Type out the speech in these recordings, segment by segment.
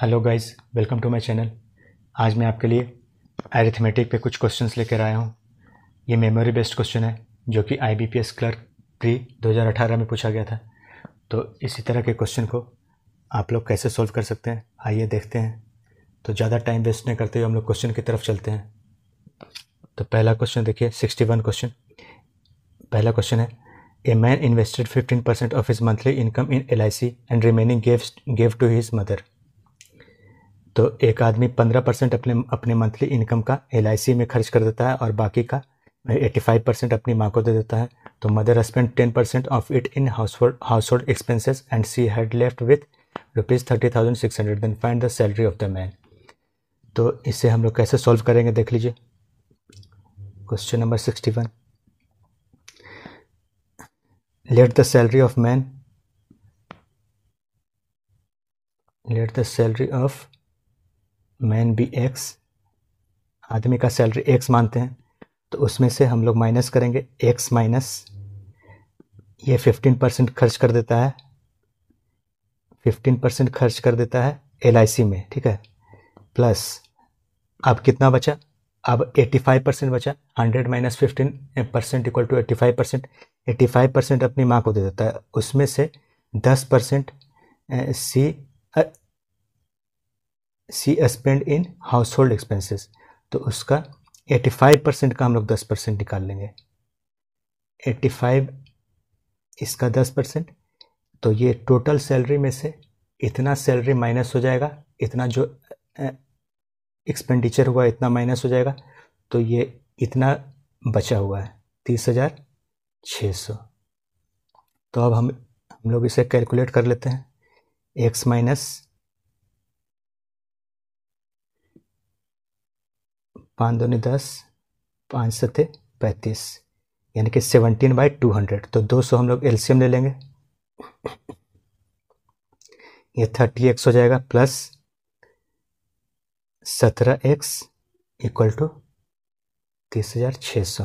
hello guys welcome to my channel आज मैं आपके लिए एरिथमेटिक पे कुछ क्वेश्चंस लेकर आया हूँ ये मेमोरी बेस्ड क्वेश्चन है जो कि आईबीपीएस क्लर्क प्री 2018 में पूछा गया था तो इसी तरह के क्वेश्चन को आप लोग कैसे सॉल्व कर सकते हैं आइए देखते हैं तो ज़्यादा टाइम वेस्ट नहीं करते हुए हम लोग क्वेश्चन की तरफ चलते हैं तो पहला क्वेश्चन देखिए सिक्सटी क्वेश्चन पहला क्वेश्चन है a man invested fifteen of his monthly income in L and remaining gave, to his mother तो एक आदमी पंद्रह परसेंट अपने अपने मंथली इनकम का एल में खर्च कर देता है और बाकी का एटी फाइव परसेंट अपनी माँ को दे देता है तो mother spend ten percent of it in house household expenses and she had left with rupees thirty thousand six hundred then find the salary of the man तो इसे हम लोग कैसे सॉल्व करेंगे देख लीजिए question number sixty one let the salary of man let the salary of man be X आदमी का सैलरी एक्स मानते हैं तो उसमें से हम लोग माइनस करेंगे एक्स माइनस ये फिफ्टीन परसेंट खर्च कर देता है फिफ्टीन परसेंट खर्च कर देता है एल में ठीक है प्लस अब कितना बचा अब 85 परसेंट बचा 100 minus fifteen percent equal to eighty five percent eighty five percent अपनी माँ को दे देता है उसमें से 10 percent she she spend in household expenses तो उसका 85 परसेंट का हम लोग 10 परसेंट निकाल लेंगे 85 इसका 10 परसेंट तो ये टोटल सैलरी में से इतना सैलरी माइनस हो जाएगा इतना जो एक्सपेंडिचर हुआ इतना माइनस हो जाएगा तो ये इतना बचा हुआ है तीस हज़ार छः सौ तो अब हम हम लोग इसे कैलकुलेट कर लेते हैं एक्स माइनस पाँच दूनी दस पाँच सत्ते पैंतीस यानी कि सेवनटीन बाई टू हंड्रेड तो दो सौ हम लोग एलसीएम ले लेंगे ये थर्टी एक्स हो जाएगा प्लस सत्रह एक्स इक्वल टू तीस हज़ार छः सौ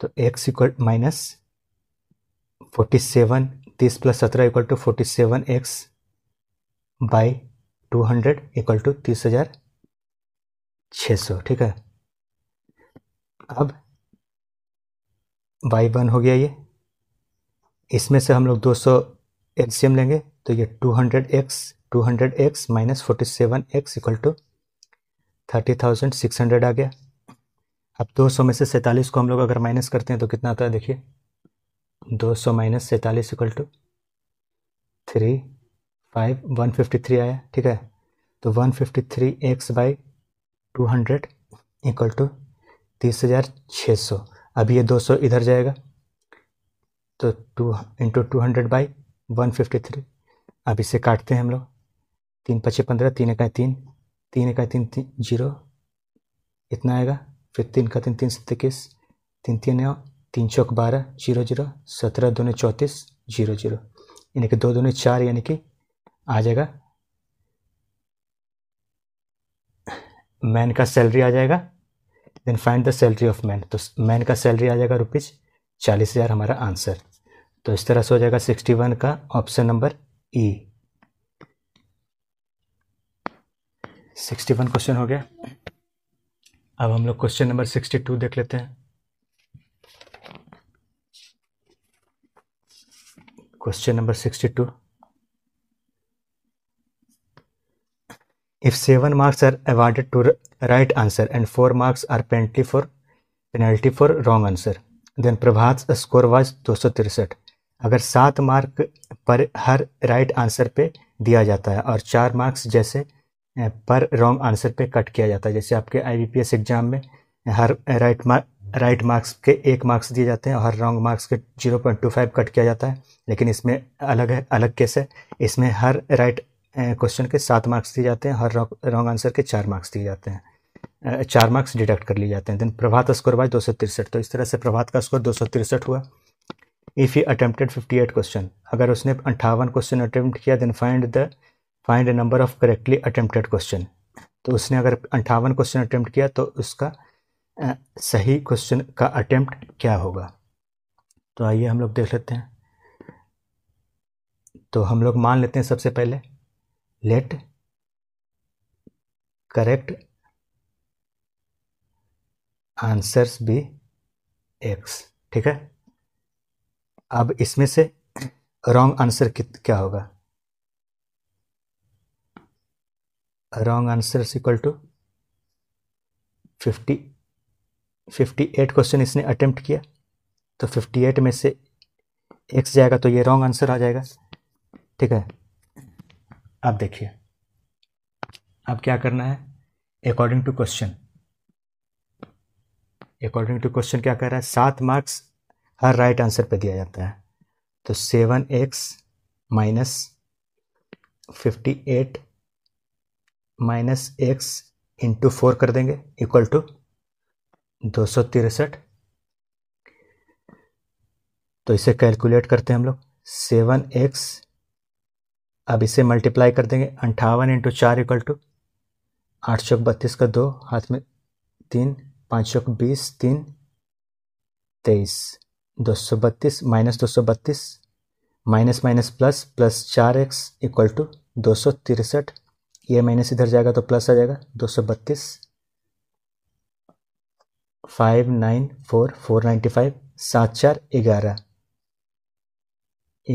तो X equal minus forty seven तीस प्लस सत्रह equal to forty seven X by two hundred equal to तीस हज़ार छः सौ ठीक है अब बाई वन हो गया ये इसमें से हम लोग दो सौ एल्सियम लेंगे तो ये two hundred X two hundred X minus forty seven X equal to thirty thousand six hundred आ गया अब दो सौ में से सैंतालीस को हम लोग अगर माइनस करते हैं तो कितना आता है देखिए दो सौ माइनस सैंतालीस equal to three five one fifty three आया ठीक है तो one fifty three X by two hundred equal to तीस हज़ार छः सौ अब ये दो सौ इधर जाएगा तो two into two hundred by one fifty three अब इसे काटते हैं हम लोग तीन पचे पंद्रह तीन इकाई तीन तीन इकाई तीन तीन जीरो इतना आएगा फिर तीन का तीन तीन सौ इक्कीस तीन तीन नौ तीन चौक बारह जीरो जीरो सत्रह दोनों चौंतीस जीरो जीरो यानी कि दो दोनों चार यानी कि आ जाएगा मैन का सैलरी आ जाएगा then find the salary of man तो मैन का सैलरी आ जाएगा रुपीज़ चालीस हज़ार हमारा आंसर तो इस तरह से हो जाएगा सिक्सटी वन का option number E sixty one question हो गया अब हम लोग क्वेश्चन नंबर सिक्सटी टू देख लेते हैं question number sixty two If seven marks are awarded to right answer and four marks are penalty for penalty for wrong answer, then Prabhat's score was 263 agar saat mark par har right answer pe diya jata hai aur char marks jaise par wrong answer pe cut kiya jata hai jaise aapke ibps exam mein har right mark right right marks के एक marks दिए जाते हैं और wrong marks के 0.25 cut किया जाता है लेकिन इसमें अलग है अलग केस है इसमें हर राइट right क्वेश्चन के सात मार्क्स दिए जाते हैं हर रॉन्ग आंसर के चार मार्क्स दिए जाते हैं चार मार्क्स डिडक्ट कर लिए जाते हैं देन प्रभात स्कोर वाइज दो तो इस तरह से प्रभात का स्कोर दो हुआ इफ़ ही अटेम्प्टेड 58 क्वेश्चन अगर उसने अंठावन क्वेश्चन अटैम्प्ट किया then find the find number of correctly attempted question तो उसने अगर अंठावन क्वेश्चन अटैम्प्ट किया तो उसका सही क्वेश्चन का अटैम्प्ट क्या होगा तो आइए हम लोग देख लेते हैं तो हम लोग मान लेते हैं सबसे पहले let correct answers be X ठीक है अब इसमें से रॉन्ग आंसर क्या होगा wrong answer equal to fifty fifty eight question इसने अटेम्प्ट किया तो फिफ्टी एट में से एक्स जाएगा तो ये रॉन्ग आंसर आ जाएगा ठीक है अब देखिए अब क्या करना है according to question according to question क्या कर रहा है सात मार्क्स हर राइट आंसर पे दिया जाता है तो seven X minus fifty eight minus X into four कर देंगे इक्वल टू दो सौ तिरसठ तो इसे कैलकुलेट करते हैं हम लोग सेवन एक्स अब इसे मल्टीप्लाई कर देंगे अंठावन इंटू चार इक्वल टू आठ चौक बत्तीस का दो हाथ में तीन पाँच चौक बीस तीन तेईस दो सौ बत्तीस माइनस दो सौ बत्तीस माइनस माइनस प्लस प्लस चार एक्स इक्वल टू दो सौ तिरसठ ये माइनस इधर जाएगा तो प्लस आ जाएगा दो सौ बत्तीस five nine four four ninety five सात चार ग्यारह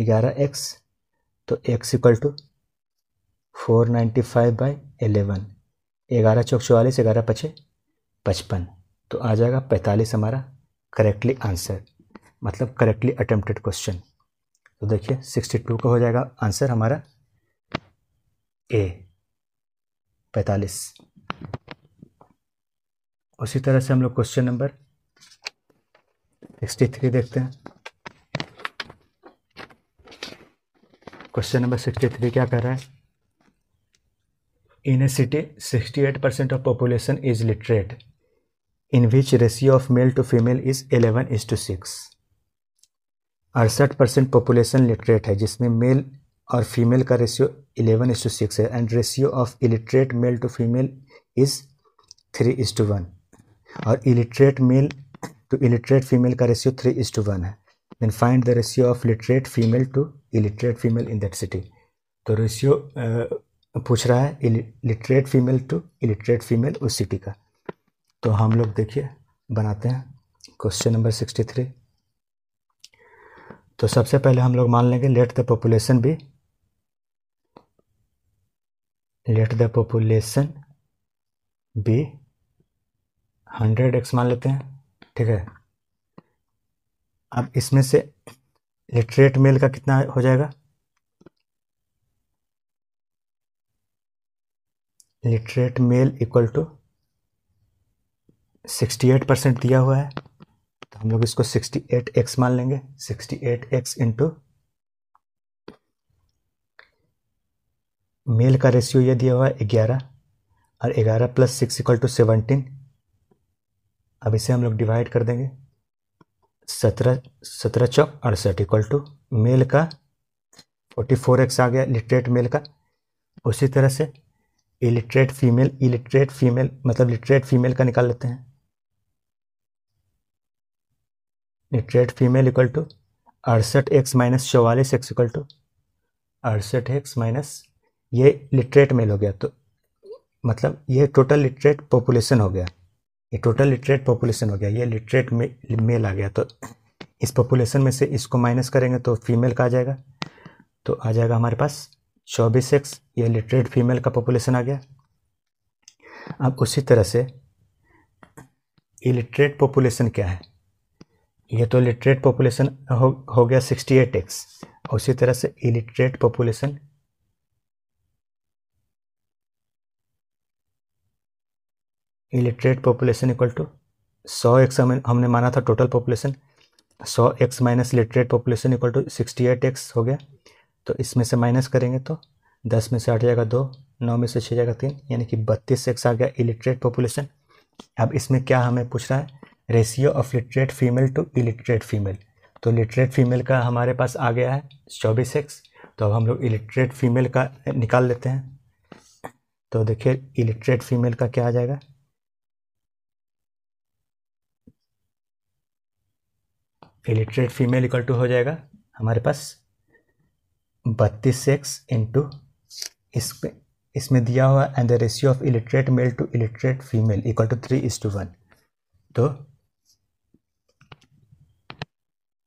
ग्यारह एक्स तो X equal to four ninety five by eleven ग्यारह चौक चौवालीस ग्यारह पचे पचपन तो आ जाएगा पैंतालीस हमारा करेक्टली आंसर मतलब करेक्टली अटेम्प्टेड क्वेश्चन तो देखिए सिक्सटी टू का हो जाएगा आंसर हमारा ए पैंतालीस उसी तरह से हम लोग क्वेश्चन नंबर सिक्सटी थ्री देखते हैं क्वेश्चन नंबर सिक्सटी थ्री क्या कह रहा है in a city sixty eight percent of population is literate in which ratio of male to female is eleven is to six अड़सठ परसेंट पॉपुलेशन लिटरेट है जिसमें male और फीमेल का ratio eleven is to six है and ratio of illiterate male to female is three is to one और illiterate male to illiterate female का ratio three is to one है then find the ratio of literate female to illiterate female in that city तो ratio पूछ रहा है literate female to illiterate female उस city का तो हम लोग देखिए बनाते हैं क्वेश्चन नंबर सिक्सटी थ्री तो सबसे पहले हम लोग मान लेंगे let the population be let the population be hundred X मान लेते हैं ठीक है अब इसमें से लिटरेट मेल का कितना हो जाएगा literate male equal to sixty eight percent दिया हुआ है तो हम लोग इसको सिक्सटी एट एक्स मान लेंगे sixty eight X into male का रेशियो ये दिया हुआ है ग्यारह और ग्यारह plus six equal to seventeen अब इसे हम लोग डिवाइड कर देंगे सत्रह सत्रह चौक अड़सठ इक्वल टू मेल का फोर्टी फोर एक्स आ गया लिटरेट मेल का उसी तरह से इलिटरेट फीमेल इलिटरेट फीमेल मतलब लिटरेट फीमेल का निकाल लेते हैं लिटरेट फीमेल इक्वल टू अड़सठ एक्स माइनस चौवालीस एक्स इक्वल टू अड़सठ एक्स माइनस ये लिटरेट मेल हो गया तो मतलब ये टोटल लिटरेट पॉपुलेशन हो गया ये टोटल लिटरेट पॉपुलेशन हो गया ये लिटरेट मे, मेल आ गया तो इस पॉपुलेशन में से इसको माइनस करेंगे तो फीमेल का आ जाएगा तो आ जाएगा हमारे पास चौबीस एक्स ये लिटरेट फीमेल का पॉपुलेशन आ गया अब उसी तरह से इलिटरेट पॉपुलेशन क्या है ये तो लिटरेट पॉपुलेशन हो हो गया सिक्सटी एट एक्स उसी तरह से illiterate population illiterate population equal to सौ एक्स हमने माना था टोटल पॉपुलेशन सौ X minus literate population equal to sixty eight X हो गया तो इसमें से माइनस करेंगे तो दस में से आठ जाएगा दो नौ में से छः जाएगा तीन यानी कि बत्तीस एक्स आ गया इलिटरेट पॉपुलेशन अब इसमें क्या हमें पूछ रहा है ratio of literate female to illiterate female तो लिटरेट फीमेल का हमारे पास आ गया है चौबीस एक्स तो अब हम लोग इलिटरेट फीमेल का निकाल लेते हैं तो देखिए इलिटरेट फीमेल का क्या आ जाएगा इलिटरेट फीमेल इक्वल टू हो जाएगा हमारे पास बत्तीस एक्स इंटू इसमें इसमें दिया हुआ and the ratio of illiterate male to illiterate female equal to three is to one तो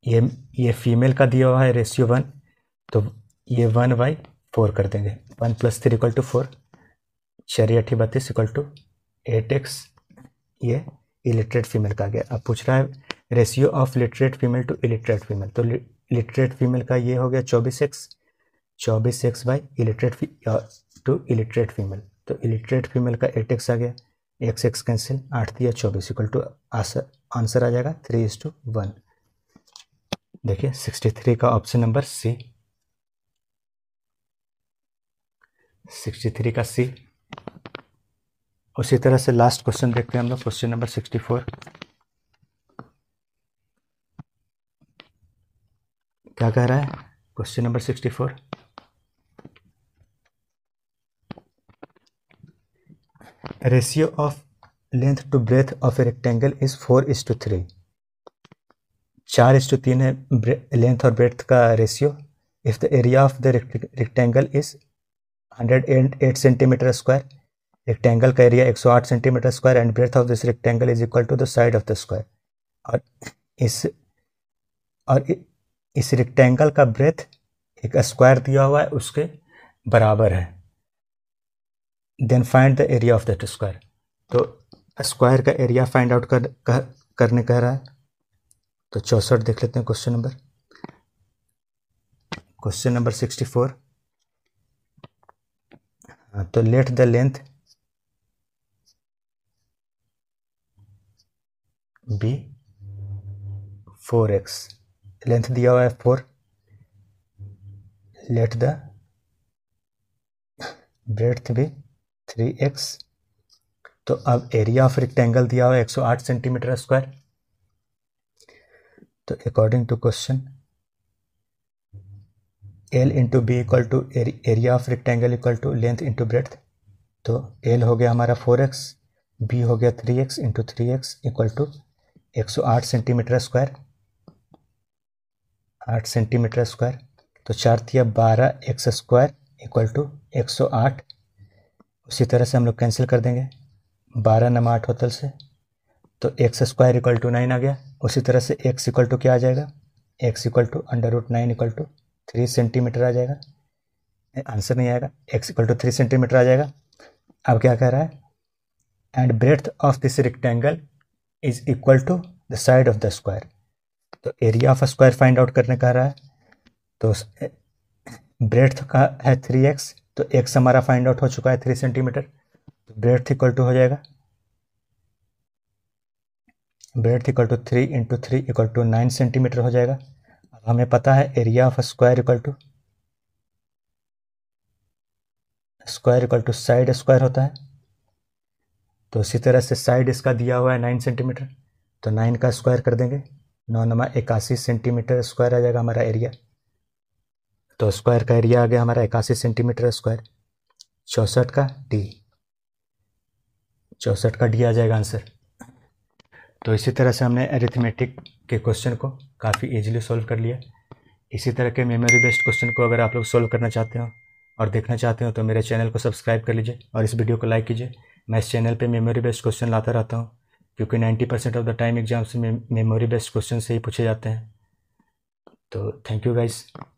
ये ये फीमेल का दिया हुआ है रेशियो वन तो ये वन बाई फोर कर देंगे one plus three equal to four शरी अठी बत्तीस इक्वल टू एट एक्स ये इलिटरेट फीमेल का गया अब पूछ रहा है ratio of literate female to illiterate female तो लिटरेट फीमेल का ये हो गया चौबीस एक्स चौबीस X by illiterate to illiterate female तो इलिटरेट फीमेल का एट एक्स आ गया एक्स एक्स कैंसिल आठ दिया चौबीस इक्वल टू आंसर आ जाएगा थ्री इज टू वन देखिए सिक्सटी थ्री का option number C sixty three का सी उसी तरह से लास्ट क्वेश्चन देखते हैं हम लोग क्वेश्चन नंबर सिक्सटी फोर क्या कह रहा है question number sixty four ratio of length to breadth of a rectangle is four is to three चार इज टू तीन है लेंथ और ब्रेथ का ratio if the area of the rectangle is hundred and eight centimetre square rectangle का area एक सौ आठ centimetre square and breadth of this rectangle is equal to the side of the square और इस और इस rectangle का breath एक स्क्वायर दिया हुआ है उसके बराबर है then find the area of that square तो स्क्वायर का एरिया फाइंड आउट कर, कर करने कह रहा है तो चौसठ देख लेते हैं question number question number sixty four तो let the length be four X length दिया हुआ है फोर लेट द ब्रेथ भी थ्री एक्स तो अब एरिया ऑफ रिक्टेंगल दिया हुआ है एक सौ आठ सेंटीमीटर स्क्वायर तो according to question L into B equal to area of rectangle equal to length into breadth तो एल हो गया हमारा फोर एक्स बी हो गया three X into three X equal to एक सौ आठ सेंटीमीटर स्क्वायर आठ सेंटीमीटर स्क्वायर तो चार तिया बारह एक्स स्क्वायर इक्वल टू एक सौ आठ उसी तरह से हम लोग कैंसिल कर देंगे बारह नम आठ होतल से तो X square equal to nine आ गया उसी तरह से एक्स इक्वल टू क्या आ जाएगा X equal to under root nine equal to three centimetre आ जाएगा आंसर नहीं आएगा X equal to three centimetre आ जाएगा अब क्या कह रहा है and breadth of this rectangle is equal to the side of the square तो area of square find out करने का रहा है तो ब्रेथ का है थ्री एक्स तो एक्स हमारा फाइंड आउट हो चुका है थ्री सेंटीमीटर तो ब्रेथ इक्वल टू हो जाएगा breadth equal to three into three equal to nine centimetre हो जाएगा अब हमें पता है area of square equal to square equal to side square होता है तो इसी तरह से साइड इसका दिया हुआ है नाइन सेंटीमीटर तो नाइन का स्क्वायर कर देंगे नौ नमा इक्यासी सेंटीमीटर स्क्वायर आ जाएगा हमारा एरिया तो स्क्वायर का एरिया आ गया हमारा इक्यासी सेंटीमीटर स्क्वायर चौंसठ का डी चौंसठ का डी आ जाएगा आंसर तो इसी तरह से हमने एरिथमेटिक के क्वेश्चन को काफ़ी ईजिली सॉल्व कर लिया इसी तरह के मेमोरी बेस्ड क्वेश्चन को अगर आप लोग सॉल्व करना चाहते हो और देखना चाहते हो तो मेरे चैनल को सब्सक्राइब कर लीजिए और इस वीडियो को लाइक कीजिए मैं इस चैनल पे मेमोरी बेस्ड क्वेश्चन लाता रहता हूँ क्योंकि 90 percent of the time exams में मेमोरी बेस्ड क्वेश्चन से ही पूछे जाते हैं तो थैंक यू गाइज़